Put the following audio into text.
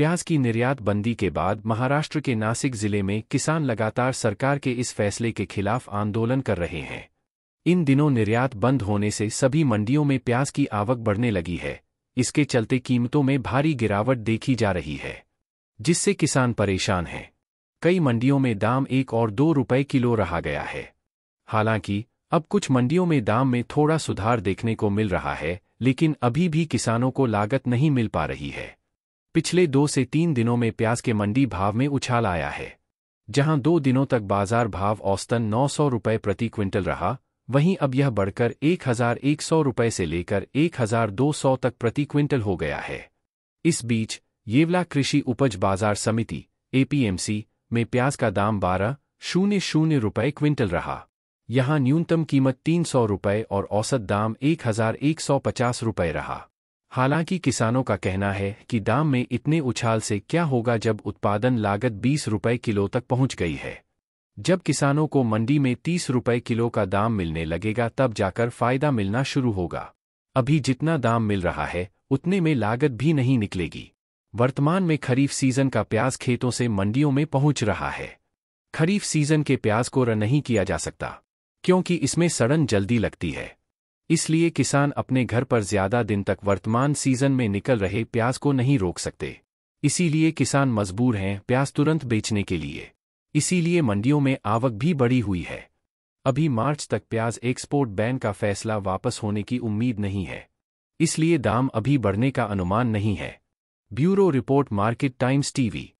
प्याज की निर्यात बंदी के बाद महाराष्ट्र के नासिक जिले में किसान लगातार सरकार के इस फैसले के खिलाफ आंदोलन कर रहे हैं इन दिनों निर्यात बंद होने से सभी मंडियों में प्याज की आवक बढ़ने लगी है इसके चलते कीमतों में भारी गिरावट देखी जा रही है जिससे किसान परेशान हैं कई मंडियों में दाम एक और दो रुपये किलो रहा गया है हालांकि अब कुछ मंडियों में दाम में थोड़ा सुधार देखने को मिल रहा है लेकिन अभी भी किसानों को लागत नहीं मिल पा रही है पिछले दो से तीन दिनों में प्याज के मंडी भाव में उछाल आया है जहां दो दिनों तक बाजार भाव औसतन नौ सौ रुपये प्रति क्विंटल रहा वहीं अब यह बढ़कर एक हजार एक सौ रुपये से लेकर एक हजार दो सौ तक प्रति क्विंटल हो गया है इस बीच येवला कृषि उपज बाजार समिति एपीएमसी में प्याज का दाम बारह शून्य शून्य रुपये क्विंटल रहा यहाँ न्यूनतम कीमत तीन सौ रुपये और औसत दाम एक हजार एक सौ पचास रुपये रहा हालांकि किसानों का कहना है कि दाम में इतने उछाल से क्या होगा जब उत्पादन लागत बीस रुपये किलो तक पहुंच गई है जब किसानों को मंडी में तीस रुपये किलो का दाम मिलने लगेगा तब जाकर फायदा मिलना शुरू होगा अभी जितना दाम मिल रहा है उतने में लागत भी नहीं निकलेगी वर्तमान में खरीफ सीजन का प्याज खेतों से मंडियों में पहुंच रहा है खरीफ सीजन के प्याज को र नहीं किया जा सकता क्योंकि इसमें सड़न जल्दी लगती है इसलिए किसान अपने घर पर ज्यादा दिन तक वर्तमान सीजन में निकल रहे प्याज को नहीं रोक सकते इसीलिए किसान मजबूर हैं प्याज तुरंत बेचने के लिए इसीलिए मंडियों में आवक भी बढ़ी हुई है अभी मार्च तक प्याज एक्सपोर्ट बैन का फैसला वापस होने की उम्मीद नहीं है इसलिए दाम अभी बढ़ने का अनुमान नहीं है bureau report market times TV